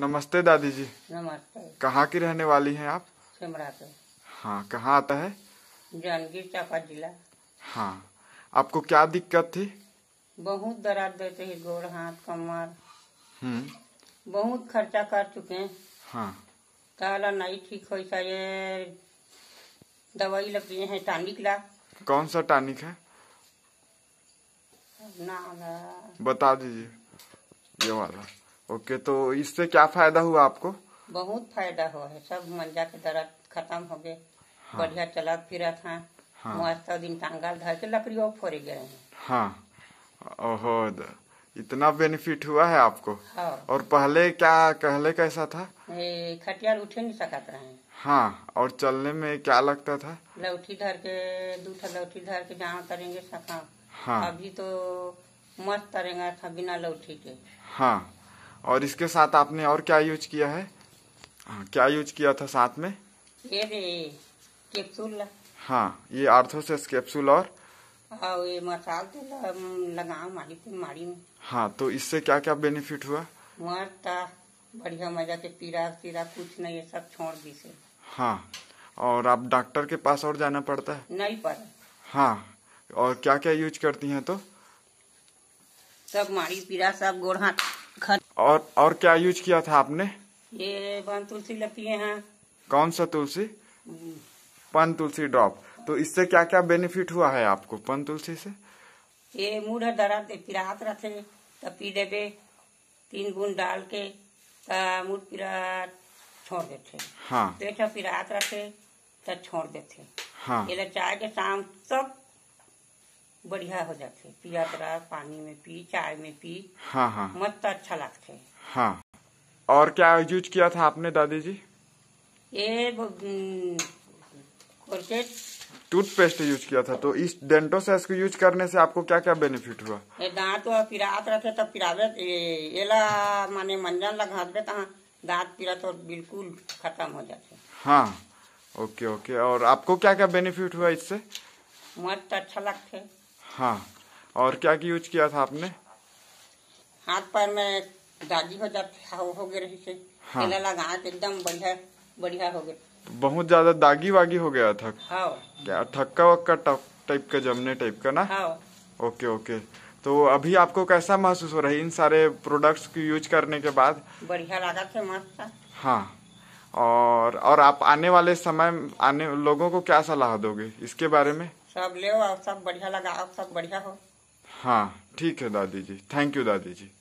नमस्ते दादी जी नमस्ते कहाँ की रहने वाली हैं आप हाँ कहाँ आता है जानकी चापा जिला हाँ आपको क्या दिक्कत थी बहुत दर्द देते है गोड़ हाथ कमर हम्म बहुत खर्चा कर चुके हैं हाँ ताला नहीं ठीक हो ये दवाई लग रही है टानिक ला कौन सा टानिक है ना बता दीजिए ये वाला ओके तो इससे क्या फायदा हुआ आपको बहुत फायदा हुआ है सब मंजा के दर्द खत्म हो गए हाँ। बढ़िया चला फिरा था हाँ। तो दिन टांगल धर के लकड़ी और फोरे गए हाँ ओहो इतना बेनिफिट हुआ है आपको हाँ। और पहले क्या कहले कैसा था खटियाल उठे नहीं सका रहे हाँ और चलने में क्या लगता था लौठी धर के दूठा लौटी धर के जहाँ करेंगे सका हाँ। अभी तो मस्त करेंगे था बिना लौठी के हाँ और इसके साथ आपने और क्या यूज किया है हाँ, क्या यूज किया था साथ में ये कैप्सूल हाँ ये आर्थोसेस कैप्सूल और हाँ, ये तो मारी मारी में हाँ तो इससे क्या क्या बेनिफिट हुआ मरता बढ़िया मजा के पीरा पीरा कुछ नहीं है सब छोड़ दी से हाँ और आप डॉक्टर के पास और जाना पड़ता है नहीं पड़ा हाँ और क्या क्या यूज करती हैं तो सब मारी पीरा सब गोड़ हाथ और और क्या यूज किया था आपने ये पान तुलसी लगती है कौन सा तुलसी हम्म। पान तुलसी ड्रॉप तो इससे क्या क्या बेनिफिट हुआ है आपको पान तुलसी से ये है दर्द पिरात रहते तब पी देवे तीन गुण डाल के मुँह पिरा छोड़ देते हाँ पेट पिरात रहते तो छोड़ देते हाँ चाय के शाम तक बढ़िया हो जाते पिया तरा तो पानी में पी चाय में पी हाँ हाँ मत तो अच्छा लगते हाँ और क्या यूज किया था आपने दादी जी ये हम्म, टूथपेस्ट यूज किया था तो इस डेंटो से इसको यूज करने से आपको क्या क्या बेनिफिट हुआ दांत पिरात तो रहते तो पिरावे एला माने मंजन लगा दे तो हाँ, दांत पीड़ा तो बिल्कुल खत्म हो जाते हाँ ओके ओके और आपको क्या क्या बेनिफिट हुआ इससे मस्त अच्छा लगते हाँ और क्या की यूज किया था आपने हाथ पर में दागी हो जाती हो रही हाँ। लगा एकदम बढ़िया बढ़िया हो बहुत ज्यादा दागी वागी हो गया था हाँ। क्या थक्का वक्का टाइप का जमने टाइप का ना हाँ। ओके ओके तो अभी आपको कैसा महसूस हो रहा है इन सारे प्रोडक्ट्स की यूज करने के बाद बढ़िया लगा थे मस्त हाँ और और आप आने वाले समय आने लोगों को क्या सलाह दोगे इसके बारे में सब ले सब बढ़िया लगा सब बढ़िया हो हाँ ठीक है दादी जी थैंक यू दादी जी